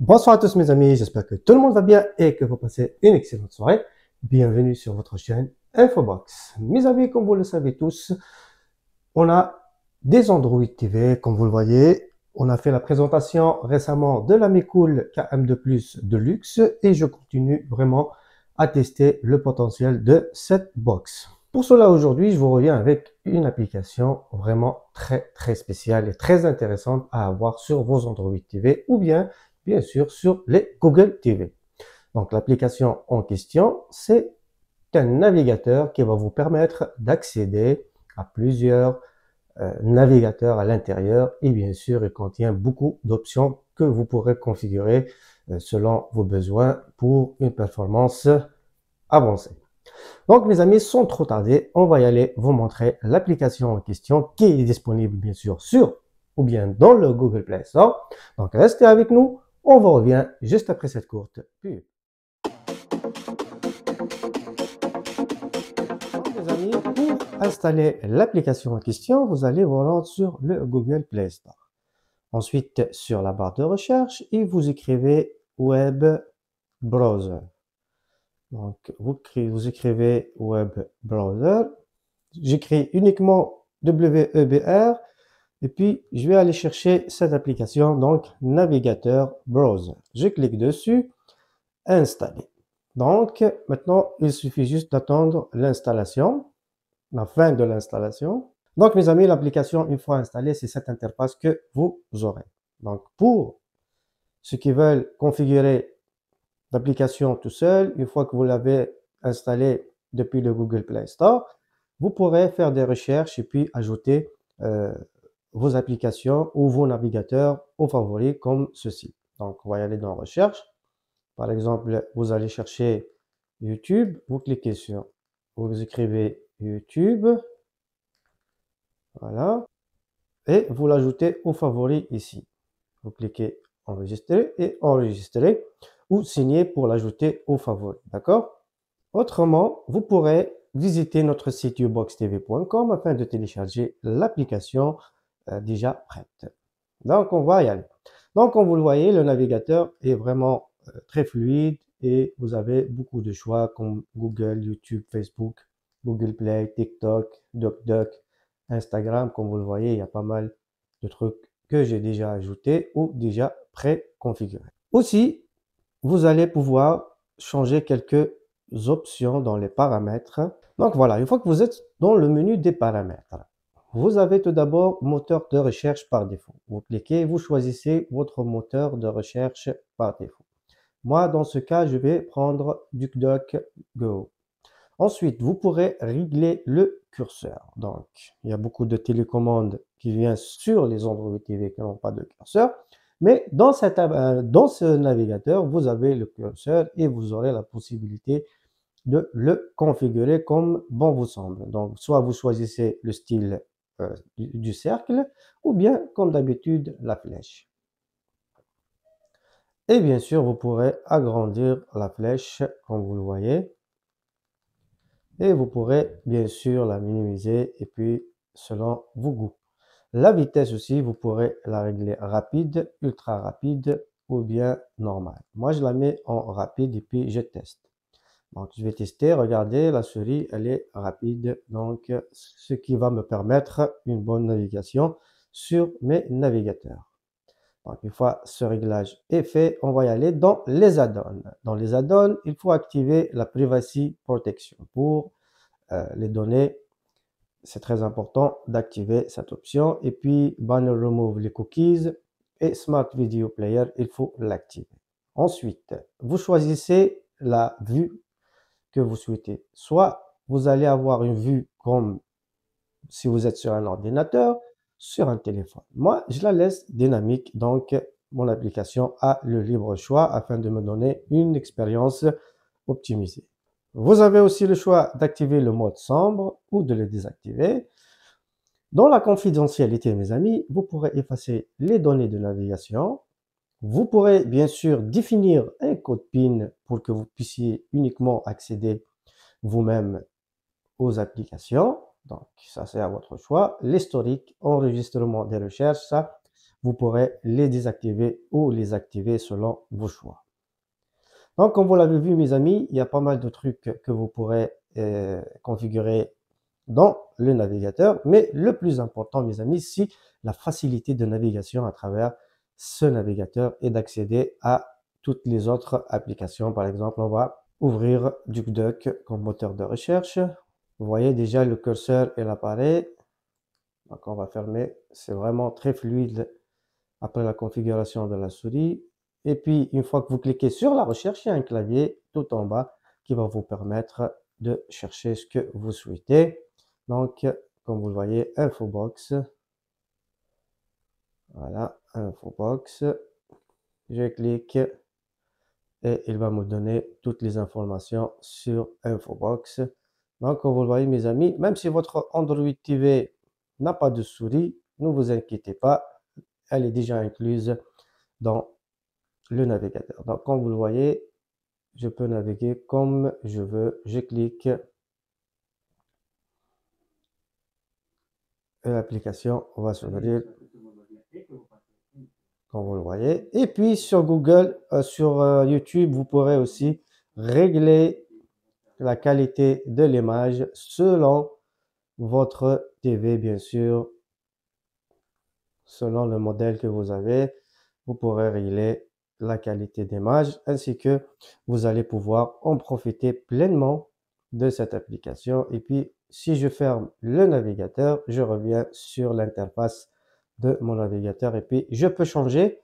Bonsoir à tous mes amis, j'espère que tout le monde va bien et que vous passez une excellente soirée. Bienvenue sur votre chaîne Infobox. Mes amis, comme vous le savez tous, on a des Android TV, comme vous le voyez. On a fait la présentation récemment de la Mecool KM2 Plus de luxe et je continue vraiment à tester le potentiel de cette box. Pour cela, aujourd'hui, je vous reviens avec une application vraiment très, très spéciale et très intéressante à avoir sur vos Android TV ou bien bien sûr, sur les Google TV. Donc l'application en question, c'est un navigateur qui va vous permettre d'accéder à plusieurs euh, navigateurs à l'intérieur et bien sûr, il contient beaucoup d'options que vous pourrez configurer euh, selon vos besoins pour une performance avancée. Donc mes amis, sans trop tarder, on va y aller vous montrer l'application en question qui est disponible bien sûr sur ou bien dans le Google Play Store. Donc restez avec nous, on vous revient juste après cette courte pub. pour installer l'application en question, vous allez vous rendre sur le Google Play Store. Ensuite, sur la barre de recherche, et vous écrivez Web Browser. Donc, vous, vous écrivez Web Browser. J'écris uniquement WEBR et puis, je vais aller chercher cette application, donc navigateur browser. Je clique dessus, installer. Donc, maintenant, il suffit juste d'attendre l'installation, la fin de l'installation. Donc, mes amis, l'application, une fois installée, c'est cette interface que vous aurez. Donc, pour ceux qui veulent configurer l'application tout seul, une fois que vous l'avez installée depuis le Google Play Store, vous pourrez faire des recherches et puis ajouter euh, vos applications ou vos navigateurs aux favoris comme ceci. Donc, on va y aller dans Recherche. Par exemple, vous allez chercher YouTube, vous cliquez sur, vous écrivez YouTube, voilà, et vous l'ajoutez aux favoris ici. Vous cliquez Enregistrer et Enregistrer ou Signer pour l'ajouter aux favoris, d'accord Autrement, vous pourrez visiter notre site uboxtv.com afin de télécharger l'application euh, déjà prête. Donc, on va y Donc, comme vous le voyez, le navigateur est vraiment euh, très fluide et vous avez beaucoup de choix comme Google, YouTube, Facebook, Google Play, TikTok, DocDoc, Instagram. Comme vous le voyez, il y a pas mal de trucs que j'ai déjà ajoutés ou déjà préconfigurés. Aussi, vous allez pouvoir changer quelques options dans les paramètres. Donc voilà, une fois que vous êtes dans le menu des paramètres, vous avez tout d'abord moteur de recherche par défaut. Vous cliquez, vous choisissez votre moteur de recherche par défaut. Moi, dans ce cas, je vais prendre DuckDuckGo. Ensuite, vous pourrez régler le curseur. Donc, il y a beaucoup de télécommandes qui viennent sur les Android TV qui n'ont pas de curseur. Mais dans, cette, euh, dans ce navigateur, vous avez le curseur et vous aurez la possibilité de le configurer comme bon vous semble. Donc, soit vous choisissez le style euh, du, du, cercle, ou bien, comme d'habitude, la flèche. Et bien sûr, vous pourrez agrandir la flèche, comme vous le voyez. Et vous pourrez, bien sûr, la minimiser, et puis, selon vos goûts. La vitesse aussi, vous pourrez la régler rapide, ultra rapide, ou bien normal. Moi, je la mets en rapide, et puis je teste. Donc, je vais tester. Regardez, la souris, elle est rapide. Donc, ce qui va me permettre une bonne navigation sur mes navigateurs. Donc, une fois ce réglage est fait, on va y aller dans les add-ons. Dans les add-ons, il faut activer la privacy protection pour euh, les données. C'est très important d'activer cette option. Et puis, banner remove les cookies et smart video player, il faut l'activer. Ensuite, vous choisissez la vue que vous souhaitez. Soit vous allez avoir une vue comme si vous êtes sur un ordinateur, sur un téléphone. Moi, je la laisse dynamique, donc mon application a le libre choix afin de me donner une expérience optimisée. Vous avez aussi le choix d'activer le mode sombre ou de le désactiver. Dans la confidentialité, mes amis, vous pourrez effacer les données de navigation. Vous pourrez bien sûr définir code PIN pour que vous puissiez uniquement accéder vous-même aux applications. Donc, ça, c'est à votre choix. L'historique, enregistrement des recherches, ça, vous pourrez les désactiver ou les activer selon vos choix. Donc, comme vous l'avez vu, mes amis, il y a pas mal de trucs que vous pourrez euh, configurer dans le navigateur. Mais le plus important, mes amis, c'est la facilité de navigation à travers ce navigateur et d'accéder à toutes les autres applications. Par exemple, on va ouvrir DuckDuck comme moteur de recherche. Vous voyez déjà le curseur, et l'appareil. Donc, on va fermer. C'est vraiment très fluide après la configuration de la souris. Et puis, une fois que vous cliquez sur la recherche, il y a un clavier tout en bas qui va vous permettre de chercher ce que vous souhaitez. Donc, comme vous le voyez, Infobox. Voilà, Infobox. Je clique et il va me donner toutes les informations sur Infobox. Donc, vous le voyez, mes amis, même si votre Android TV n'a pas de souris, ne vous inquiétez pas, elle est déjà incluse dans le navigateur. Donc, comme vous le voyez, je peux naviguer comme je veux. Je clique et l'application va s'ouvrir comme vous le voyez. Et puis sur Google, euh, sur euh, YouTube, vous pourrez aussi régler la qualité de l'image selon votre TV, bien sûr, selon le modèle que vous avez. Vous pourrez régler la qualité d'image ainsi que vous allez pouvoir en profiter pleinement de cette application. Et puis, si je ferme le navigateur, je reviens sur l'interface de mon navigateur et puis je peux changer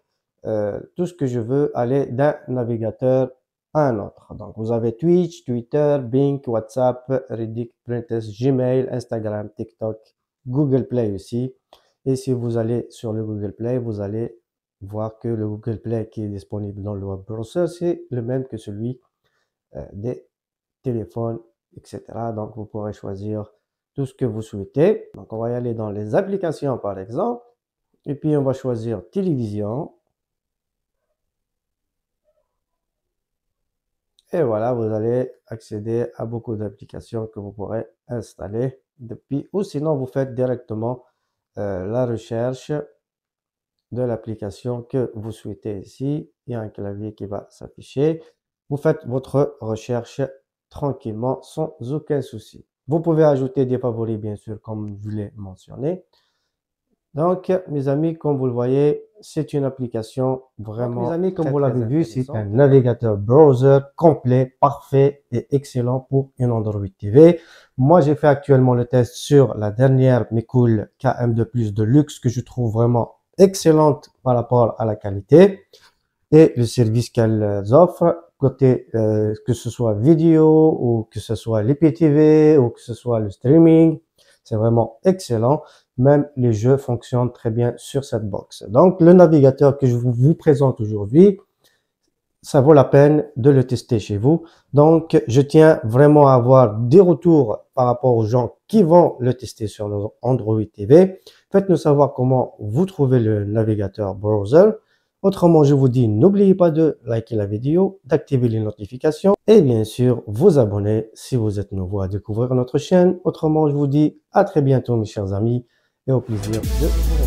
euh, tout ce que je veux aller d'un navigateur à un autre. Donc vous avez Twitch, Twitter, Bing, WhatsApp, Reddit, Pinterest, Gmail, Instagram, TikTok, Google Play aussi. Et si vous allez sur le Google Play, vous allez voir que le Google Play qui est disponible dans le web browser, c'est le même que celui euh, des téléphones, etc. Donc vous pourrez choisir tout ce que vous souhaitez. Donc on va y aller dans les applications par exemple. Et puis on va choisir télévision. Et voilà, vous allez accéder à beaucoup d'applications que vous pourrez installer depuis. Ou sinon, vous faites directement euh, la recherche de l'application que vous souhaitez ici. Il y a un clavier qui va s'afficher. Vous faites votre recherche tranquillement sans aucun souci. Vous pouvez ajouter des favoris, bien sûr, comme je l'ai mentionné. Donc, mes amis, comme vous le voyez, c'est une application vraiment. mes amis, comme vous l'avez vu, c'est un navigateur browser complet, parfait et excellent pour une Android TV. Moi, j'ai fait actuellement le test sur la dernière Mecool KM2 Plus de luxe que je trouve vraiment excellente par rapport à la qualité et le service qu'elle offre. côté euh, que ce soit vidéo ou que ce soit l'IPTV ou que ce soit le streaming. C'est vraiment excellent même les jeux fonctionnent très bien sur cette box. Donc le navigateur que je vous présente aujourd'hui, ça vaut la peine de le tester chez vous. Donc je tiens vraiment à avoir des retours par rapport aux gens qui vont le tester sur nos Android TV. Faites-nous savoir comment vous trouvez le navigateur browser. Autrement, je vous dis, n'oubliez pas de liker la vidéo, d'activer les notifications et bien sûr, vous abonner si vous êtes nouveau à découvrir notre chaîne. Autrement, je vous dis à très bientôt mes chers amis Yok biz yapacağız.